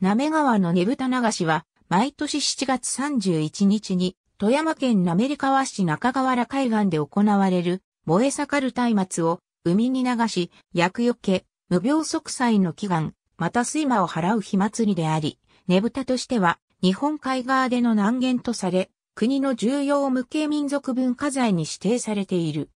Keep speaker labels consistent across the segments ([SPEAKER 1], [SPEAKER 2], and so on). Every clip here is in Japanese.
[SPEAKER 1] なめ川のねぶた流しは、毎年7月31日に、富山県なめり川市中川原海岸で行われる、燃え盛る松明を海に流し、厄除け、無病息災の祈願、また睡魔を払う火祭りであり、ねぶたとしては、日本海側での難言とされ、国の重要無形民族文化財に指定されている。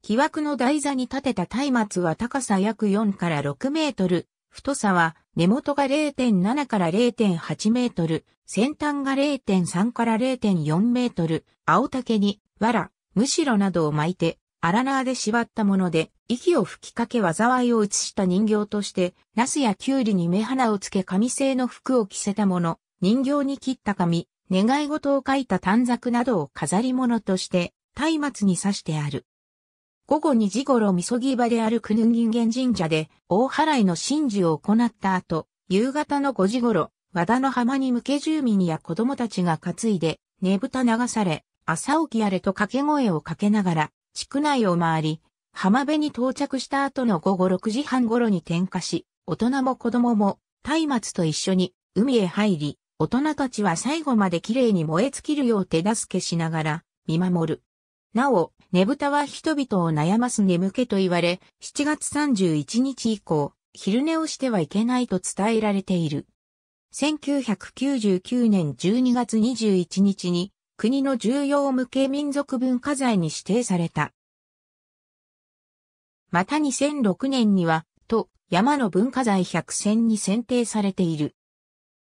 [SPEAKER 1] 木枠の台座に立てた松明は高さ約4から6メートル、太さは根元が0.7から0.8メートル、先端が0.3から0.4メートル、青竹に、藁、むしろなどを巻いて、荒縄で縛ったもので、息を吹きかけ災いを移した人形として、ナスやキュウリに目鼻をつけ紙製の服を着せたもの、人形に切った紙、願い事を書いた短冊などを飾り物として、松明に刺してある。午後2時頃みそぎ場であるくぬぎんげん神社で、大払いの神事を行った後、夕方の5時頃、和田の浜に向け住民や子供たちが担いで、ねぶた流され、朝起きやれと掛け声をかけながら、地区内を回り、浜辺に到着した後の午後6時半頃に点火し、大人も子供も、松明と一緒に海へ入り、大人たちは最後まで綺麗に燃え尽きるよう手助けしながら見守る。なお、ねぶたは人々を悩ます眠気と言われ、7月31日以降、昼寝をしてはいけないと伝えられている。1999年12月21日に、国の重要無形民族文化財に指定された。また2006年には、と、山の文化財百選に選定されている。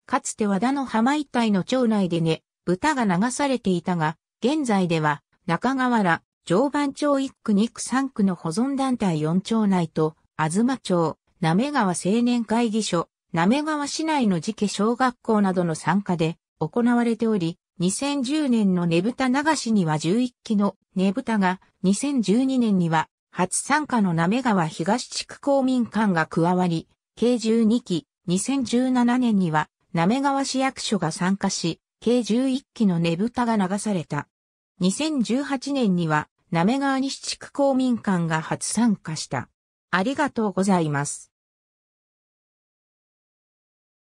[SPEAKER 1] かつて和田の浜一帯の町内でね、豚が流されていたが、現在では中川原、常磐町1区2区3区の保存団体4町内と、東町、なめ川青年会議所、なめ川市内の時期小学校などの参加で行われており、2010年のねぶた流しには11期のねぶたが、2012年には初参加のなめ川東地区公民館が加わり、計12期、2017年にはなめ川市役所が参加し、計11期のねぶたが流された。2018年には、なめが西地区公民館が初参加した。ありがとうございます。